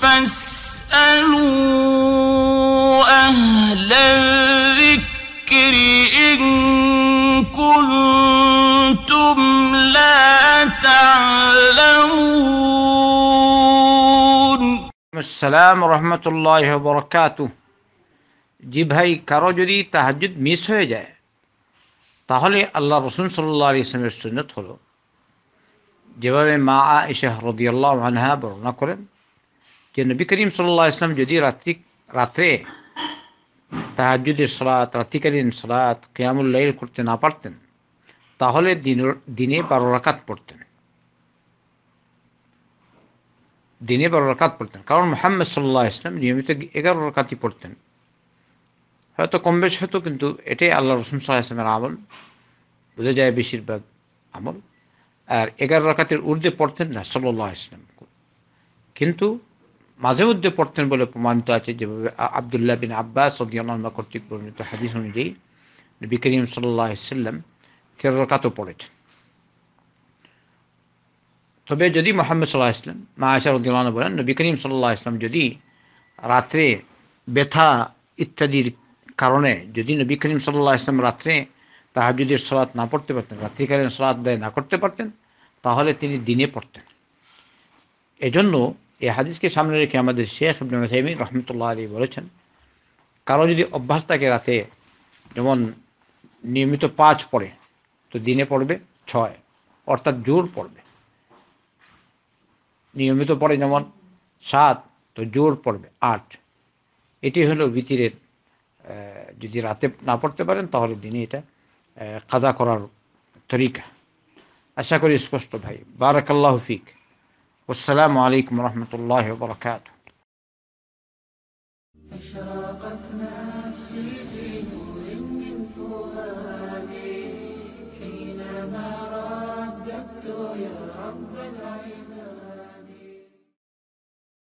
فاسألوا أهل الذكر إن كنتم لا تعلمون السلام ورحمة الله وبركاته جب هاي كرجل تهجد ميس هو جاي تهلي الله رسول صلى الله عليه وسلم السنة تخلو جبابي مع عائشة رضي الله عنها برنا كرم যে নবী করিম সাল্লা ইসলাম যদি রাত্রি রাত্রে তাহাজুদের সলাৎ রাত্রিকালীন সলাৎ কেয়ামুল্লাইল করতে না পারতেন তাহলে দিন দিনে বারো রাকাত পড়তেন দিনে বারো রাকাত পড়তেন কারণ মোহাম্মদ সাল্লাহ ইসলাম নিয়মিত এগারো রাকাতই পড়তেন হয়তো কম বেশ হতো কিন্তু এটাই আল্লাহ রসুন সাল্লাহ ইসলামের আমল বোঝা যায় বেশিরভাগ আমল আর এগারো রাকাতের উর্দে পড়তেন না সাল্লাহ ইসলাম কিন্তু মাঝে মধ্যে পড়তেন বলে প্রমাণিত আছে যেভাবে আবদুল্লাহ বিন আব্বাস সদিয়ানমা কর্তৃক প্রমাণিত হাদিস অনুযায়ী নবী করিম সাল্লাহ সাল্লাম তেরো পড়েছেন তবে যদি মোহাম্মদ সাল্লাহ ইসলাম মা আশার উদ্দিন বলেন নবী করিম সাল্লাহ ইসলাম যদি রাত্রে ব্যথা ইত্যাদির কারণে যদি নবী করিম সাল্লাহ ইসলাম রাত্রে যদি সলাৎ না পড়তে পারতেন রাত্রিকালীন সলাৎ দায় না করতে পারতেন তাহলে তিনি দিনে পড়তেন এজন্য এই হাদিসকে সামনে রেখে আমাদের শেখ ইবনে রহমতুল্লাহ আলী বলেছেন কারো যদি অভ্যাস থাকে রাতে যেমন নিয়মিত পাঁচ পড়ে তো দিনে পড়বে ছয় অর্থাৎ জোর পড়বে নিয়মিত পড়ে যেমন সাত তো জোর পড়বে আট এটি হলো বিতিরের যদি রাতে না পড়তে পারেন তাহলে দিনে এটা কাজা করার তরিকা আশা করি স্পষ্ট ভাই বারাকাল্লাহ ফিক والسلام عليكم ورحمة الله وبركاته أشراقت نفسي في نور من فؤادي حينما رددت يا رب العباد